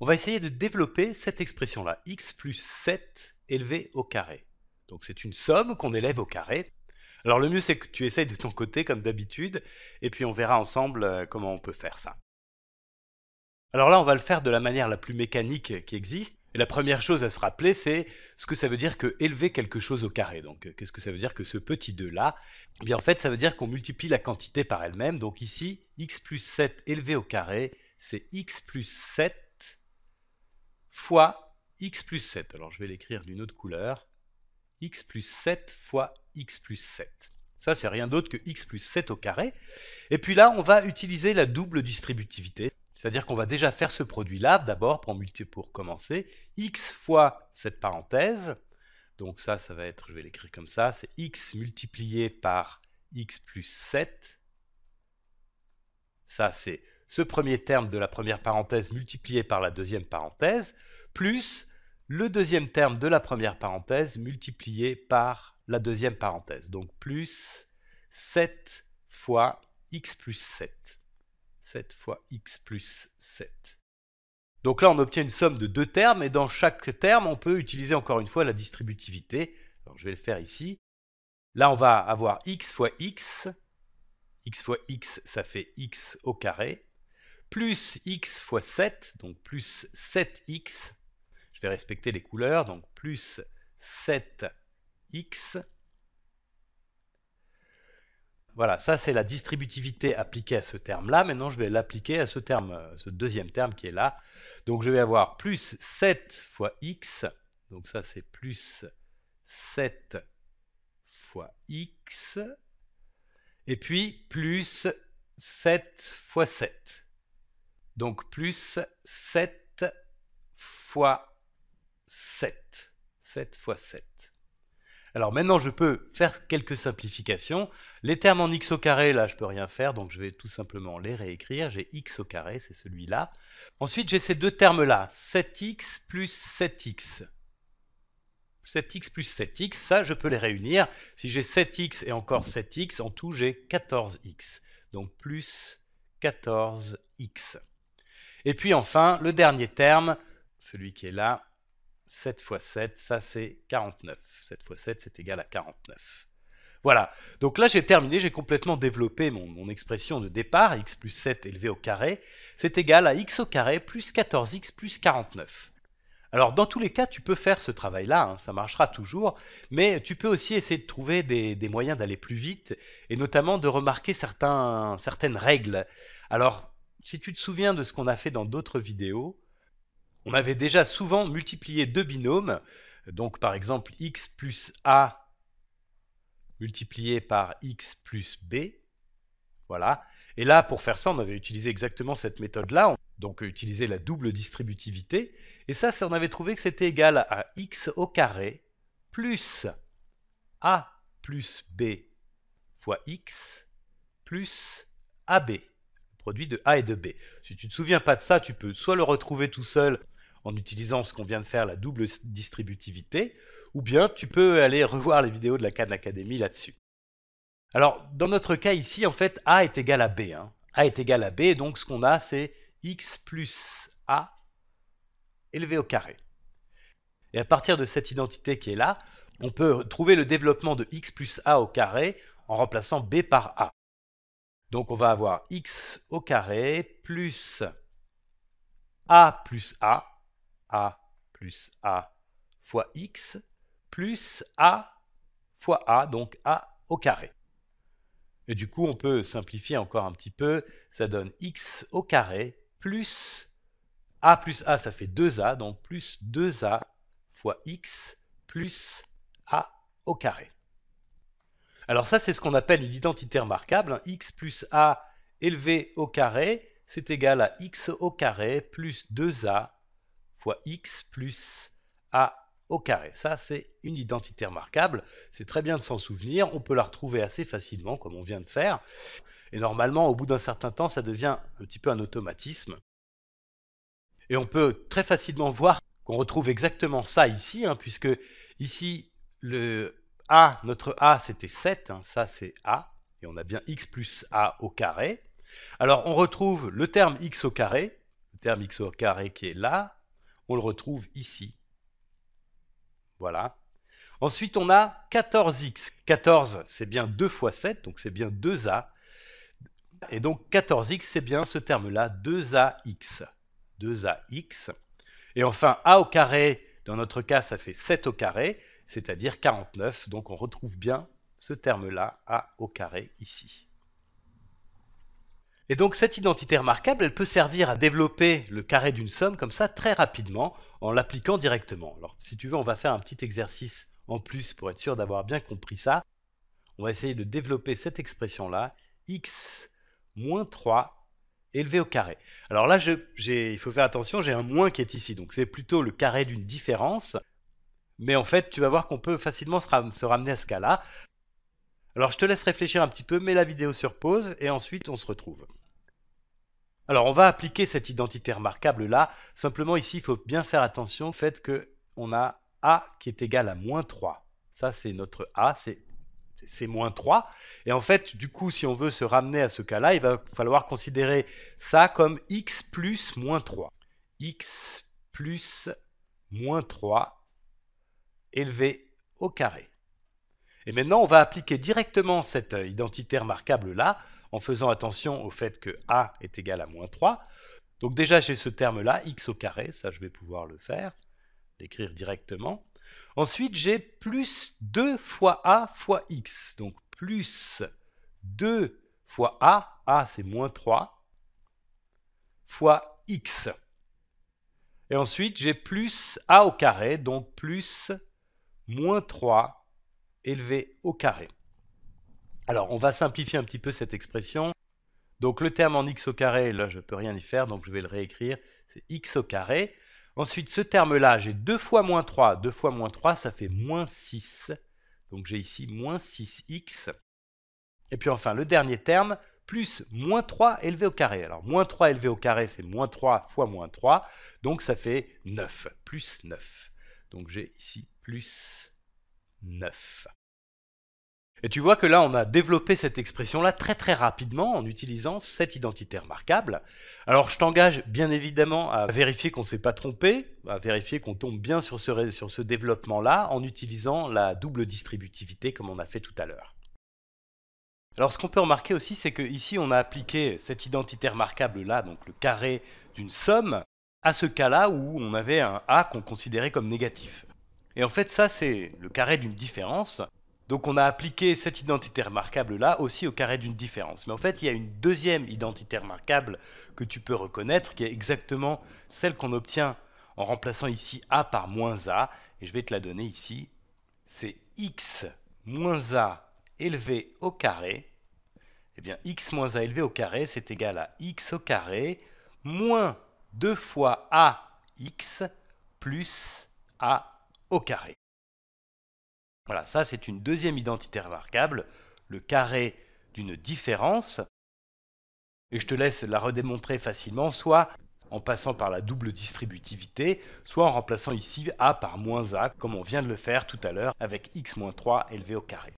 On va essayer de développer cette expression-là, x plus 7 élevé au carré. Donc c'est une somme qu'on élève au carré. Alors le mieux c'est que tu essayes de ton côté comme d'habitude, et puis on verra ensemble euh, comment on peut faire ça. Alors là on va le faire de la manière la plus mécanique qui existe. Et la première chose à se rappeler c'est ce que ça veut dire que élever quelque chose au carré. Donc euh, qu'est-ce que ça veut dire que ce petit 2 là Eh bien en fait ça veut dire qu'on multiplie la quantité par elle-même. Donc ici x plus 7 élevé au carré c'est x plus 7 fois x plus 7. Alors je vais l'écrire d'une autre couleur. x plus 7 fois x plus 7. Ça, c'est rien d'autre que x plus 7 au carré. Et puis là, on va utiliser la double distributivité. C'est-à-dire qu'on va déjà faire ce produit-là, d'abord, pour, pour commencer, x fois cette parenthèse. Donc ça, ça va être, je vais l'écrire comme ça, c'est x multiplié par x plus 7. Ça, c'est ce premier terme de la première parenthèse multiplié par la deuxième parenthèse, plus le deuxième terme de la première parenthèse multiplié par la deuxième parenthèse. Donc plus 7 fois x plus 7. 7 fois x plus 7. Donc là, on obtient une somme de deux termes, et dans chaque terme, on peut utiliser encore une fois la distributivité. je vais le faire ici. Là, on va avoir x fois x. x fois x, ça fait x au carré plus x fois 7, donc plus 7x. Je vais respecter les couleurs, donc plus 7x. Voilà, ça c'est la distributivité appliquée à ce terme-là. Maintenant, je vais l'appliquer à ce terme, euh, ce deuxième terme qui est là. Donc, je vais avoir plus 7 fois x. Donc, ça c'est plus 7 fois x. Et puis, plus 7 fois 7. Donc plus 7 fois 7. 7 fois 7. Alors maintenant, je peux faire quelques simplifications. Les termes en x au carré, là, je ne peux rien faire, donc je vais tout simplement les réécrire. J'ai x au carré, c'est celui-là. Ensuite, j'ai ces deux termes-là, 7x plus 7x. 7x plus 7x, ça, je peux les réunir. Si j'ai 7x et encore 7x, en tout, j'ai 14x. Donc plus 14x. Et puis enfin, le dernier terme, celui qui est là, 7 x 7, ça c'est 49. 7 fois 7, c'est égal à 49. Voilà, donc là j'ai terminé, j'ai complètement développé mon, expression de départ, x plus 7 élevé au carré, c'est égal à x au carré plus 14x plus 49. Alors dans tous les cas, tu peux faire ce travail-là, hein, ça marchera toujours, mais tu peux aussi essayer de trouver des, moyens d'aller plus vite, et notamment de remarquer certaines règles. Alors si tu te souviens de ce qu'on a fait dans d'autres vidéos, on avait déjà souvent multiplié deux binômes, donc par exemple x plus a multiplié par x plus b, voilà. Et là, pour faire ça, on avait utilisé exactement cette méthode-là, donc utilisé la double distributivité, et ça, on avait trouvé que c'était égal à x au carré plus a plus b fois x plus ab produit de A et de B. Si tu ne te souviens pas de ça, tu peux soit le retrouver tout seul en utilisant ce qu'on vient de faire, la double distributivité, ou bien tu peux aller revoir les vidéos de la Khan Academy là-dessus. Alors, dans notre cas ici, en fait, A est égal à B. Hein. A est égal à B, donc ce qu'on a, c'est x plus A élevé au carré. Et à partir de cette identité qui est là, on peut trouver le développement de x plus a au carré en remplaçant b par a. Donc on va avoir x au carré plus a plus a, a plus a fois x, plus a fois a, donc a au carré. Et du coup, on peut simplifier encore un petit peu, ça donne x au carré plus a plus a, ça fait 2a, donc plus 2a fois x plus a au carré. Alors ça, c'est ce qu'on appelle une identité remarquable. Hein. x plus a élevé au carré, c'est égal à x au carré plus 2a fois x plus a au carré. Ça, c'est une identité remarquable. C'est très bien de s'en souvenir. On peut la retrouver assez facilement, comme on vient de faire. Et normalement, au bout d'un certain temps, ça devient un petit peu un automatisme. Et on peut très facilement voir qu'on retrouve exactement ça ici, hein, puisque ici, le a, notre a c'était 7, hein, ça c'est a, et on a bien x plus a au carré. Alors on retrouve le terme x au carré, le terme x au carré qui est là, on le retrouve ici. Voilà. Ensuite on a 14x. 14 c'est bien 2 fois 7, donc c'est bien 2a. Et donc 14x c'est bien ce terme-là, 2ax. 2ax. Et enfin a au carré, dans notre cas ça fait 7 au carré, c'est-à-dire 49. Donc on retrouve bien ce terme-là, a au carré, ici. Et donc cette identité remarquable, elle peut servir à développer le carré d'une somme comme ça très rapidement en l'appliquant directement. Alors si tu veux, on va faire un petit exercice en plus pour être sûr d'avoir bien compris ça. On va essayer de développer cette expression-là, x moins 3 élevé au carré. Alors là, il faut faire attention, j'ai un moins qui est ici, donc c'est plutôt le carré d'une différence. Mais en fait, tu vas voir qu'on peut facilement se, ramener à ce cas-là. Alors je te laisse réfléchir un petit peu, mets la vidéo sur pause et ensuite on se retrouve. Alors on va appliquer cette identité remarquable là, simplement ici il faut bien faire attention au fait qu'on a A qui est égal à moins 3. Ça c'est notre A, c'est moins 3. Et en fait du coup si on veut se ramener à ce cas là, il va falloir considérer ça comme x plus moins 3. x plus moins 3 élevé au carré. Et maintenant, on va appliquer directement cette euh, identité remarquable-là, en faisant attention au fait que a est égal à moins 3. Donc déjà, j'ai ce terme-là, x au carré, ça je vais pouvoir le faire, l'écrire directement. Ensuite, j'ai plus 2 fois a fois x, donc plus 2 fois a, a c'est moins 3, fois x. Et ensuite, j'ai plus a au carré, donc plus moins 3 élevé au carré. Alors, on va simplifier un petit peu cette expression. Donc, le terme en x au carré, là, je ne peux rien y faire, donc je vais le réécrire. C'est x au carré. Ensuite, ce terme-là, j'ai 2 fois moins 3. 2 fois moins 3, ça fait moins 6. Donc, j'ai ici moins 6x. Et puis, enfin, le dernier terme, plus moins 3 élevé au carré. Alors, moins 3 élevé au carré, c'est moins 3 fois moins 3. Donc, ça fait 9, plus 9. Donc, j'ai ici plus 9. Et tu vois que là, on a développé cette expression-là très très rapidement en utilisant cette identité remarquable. Alors je t'engage bien évidemment à vérifier qu'on ne s'est pas trompé, à vérifier qu'on tombe bien sur ce, sur ce développement-là en utilisant la double distributivité comme on a fait tout à l'heure. Alors ce qu'on peut remarquer aussi, c'est qu'ici on a appliqué cette identité remarquable-là, donc le carré d'une somme, à ce cas-là où on avait un A qu'on considérait comme négatif. Et en fait, ça, c'est le carré d'une différence. Donc on a appliqué cette identité remarquable là aussi au carré d'une différence. Mais en fait, il y a une deuxième identité remarquable que tu peux reconnaître, qui est exactement celle qu'on obtient en remplaçant ici a par moins a, et je vais te la donner ici. C'est x moins a élevé au carré. Eh bien, x moins a élevé au carré, c'est égal à x au carré moins 2 fois ax plus a au carré. Voilà, ça c'est une deuxième identité remarquable, le carré d'une différence. Et je te laisse la redémontrer facilement, soit en passant par la double distributivité, soit en remplaçant ici a par moins a, comme on vient de le faire tout à l'heure avec x-3 élevé au carré.